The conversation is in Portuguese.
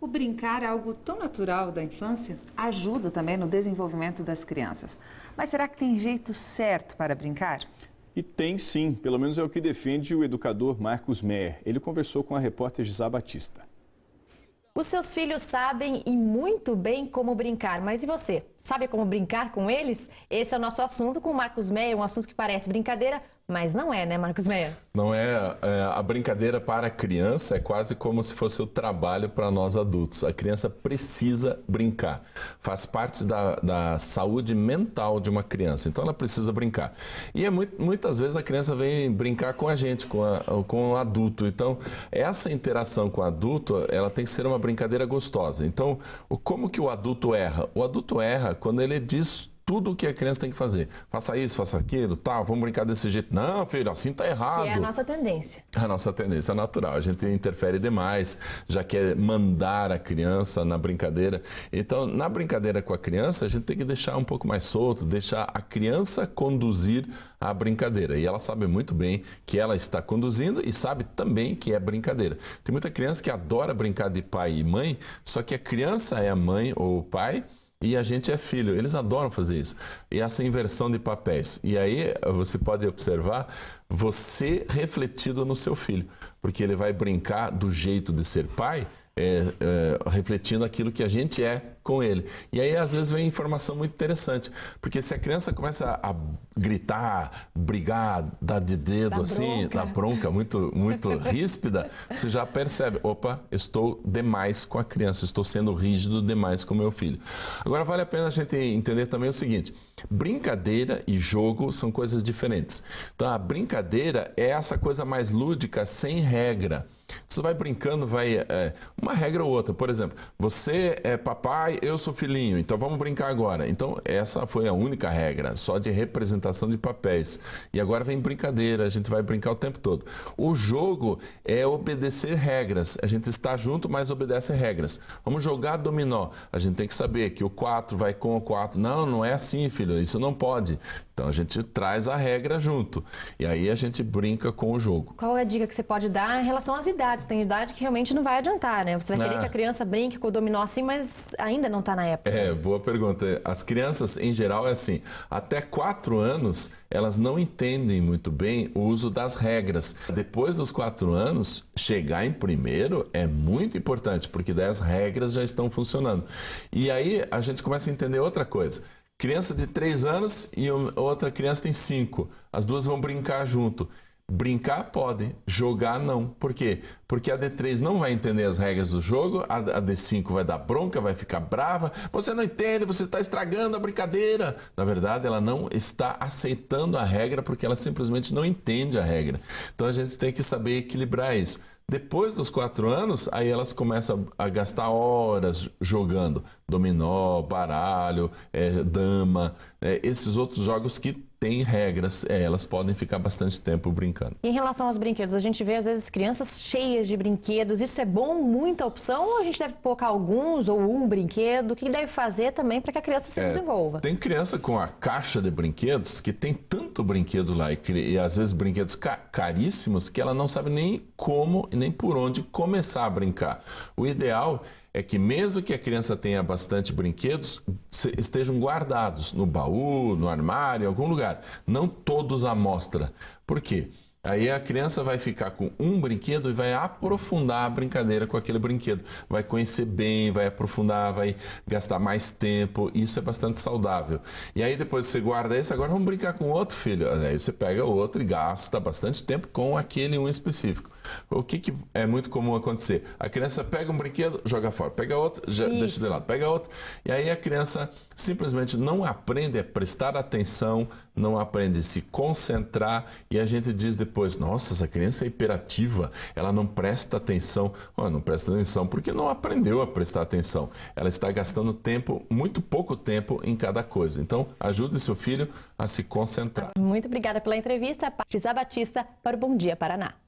O brincar, é algo tão natural da infância, ajuda também no desenvolvimento das crianças. Mas será que tem jeito certo para brincar? E tem sim, pelo menos é o que defende o educador Marcos Meyer. Ele conversou com a repórter Gisá Batista. Os seus filhos sabem e muito bem como brincar, mas e você? Sabe como brincar com eles? Esse é o nosso assunto com o Marcos Meia, um assunto que parece brincadeira, mas não é, né, Marcos Meia? Não é, é a brincadeira para a criança é quase como se fosse o trabalho para nós adultos. A criança precisa brincar. Faz parte da, da saúde mental de uma criança. Então ela precisa brincar. E é muito, muitas vezes a criança vem brincar com a gente, com, a, com o adulto. Então essa interação com o adulto, ela tem que ser uma brincadeira gostosa. Então, como que o adulto erra? O adulto erra quando ele diz tudo o que a criança tem que fazer. Faça isso, faça aquilo, tá, vamos brincar desse jeito. Não, filho, assim tá é errado. Que é a nossa tendência. A nossa tendência é natural. A gente interfere demais, já quer mandar a criança na brincadeira. Então, na brincadeira com a criança, a gente tem que deixar um pouco mais solto, deixar a criança conduzir a brincadeira. E ela sabe muito bem que ela está conduzindo e sabe também que é brincadeira. Tem muita criança que adora brincar de pai e mãe, só que a criança é a mãe ou o pai e a gente é filho. Eles adoram fazer isso. E essa inversão de papéis. E aí você pode observar você refletido no seu filho, porque ele vai brincar do jeito de ser pai, é, é, refletindo aquilo que a gente é com ele. E aí, às vezes, vem informação muito interessante. Porque se a criança começa a gritar, brigar, dar de dedo, da assim, bronca. dar bronca muito, muito ríspida, você já percebe, opa, estou demais com a criança, estou sendo rígido demais com meu filho. Agora, vale a pena a gente entender também o seguinte, brincadeira e jogo são coisas diferentes. Então, a brincadeira é essa coisa mais lúdica, sem regra. Você vai brincando, vai. É, uma regra ou outra. Por exemplo, você é papai, eu sou filhinho, então vamos brincar agora. Então, essa foi a única regra, só de representação de papéis. E agora vem brincadeira, a gente vai brincar o tempo todo. O jogo é obedecer regras. A gente está junto, mas obedece regras. Vamos jogar dominó. A gente tem que saber que o 4 vai com o 4. Não, não é assim, filho, isso não pode. Então a gente traz a regra junto. E aí a gente brinca com o jogo. Qual é a dica que você pode dar em relação às idades? Tem idade que realmente não vai adiantar, né? Você vai querer ah. que a criança brinque com o dominó assim, mas ainda não está na época. É, boa pergunta. As crianças, em geral, é assim: até 4 anos, elas não entendem muito bem o uso das regras. Depois dos 4 anos, chegar em primeiro é muito importante, porque daí as regras já estão funcionando. E aí a gente começa a entender outra coisa Criança de 3 anos e outra criança tem 5. As duas vão brincar junto. Brincar podem, jogar não. Por quê? Porque a D3 não vai entender as regras do jogo, a, D5 vai dar bronca, vai ficar brava. Você não entende, você está estragando a brincadeira. Na verdade, ela não está aceitando a regra porque ela simplesmente não entende a regra. Então a gente tem que saber equilibrar isso. Depois dos quatro anos, aí elas começam a gastar horas jogando dominó, baralho, é, dama, é, esses outros jogos que tem regras, é, elas podem ficar bastante tempo brincando. em relação aos brinquedos, a gente vê às vezes crianças cheias de brinquedos, isso é bom, muita opção, ou a gente deve colocar alguns ou um brinquedo? O que deve fazer também para que a criança se é, desenvolva? Tem criança com a caixa de brinquedos que tem tanto brinquedo lá e, e às vezes brinquedos ca caríssimos que ela não sabe nem como e nem por onde começar a brincar. O ideal é é que mesmo que a criança tenha bastante brinquedos, estejam guardados no baú, no armário, em algum lugar. Não todos à mostra. Por quê? Aí a criança vai ficar com um brinquedo e vai aprofundar a brincadeira com aquele brinquedo. Vai conhecer bem, vai aprofundar, vai gastar mais tempo. Isso é bastante saudável. E aí depois você guarda esse, agora vamos brincar com outro filho. Aí você pega outro e gasta bastante tempo com aquele um específico. O que, que é muito comum acontecer? A criança pega um brinquedo, joga fora, pega outro, já, deixa de lado, pega outro, e aí a criança simplesmente não aprende a prestar atenção, não aprende a se concentrar, e a gente diz depois: nossa, essa criança é hiperativa, ela não presta atenção. Oh, não presta atenção porque não aprendeu a prestar atenção. Ela está gastando tempo, muito pouco tempo, em cada coisa. Então, ajude seu filho a se concentrar. Muito obrigada pela entrevista, Patrícia Batista, para o Bom Dia Paraná.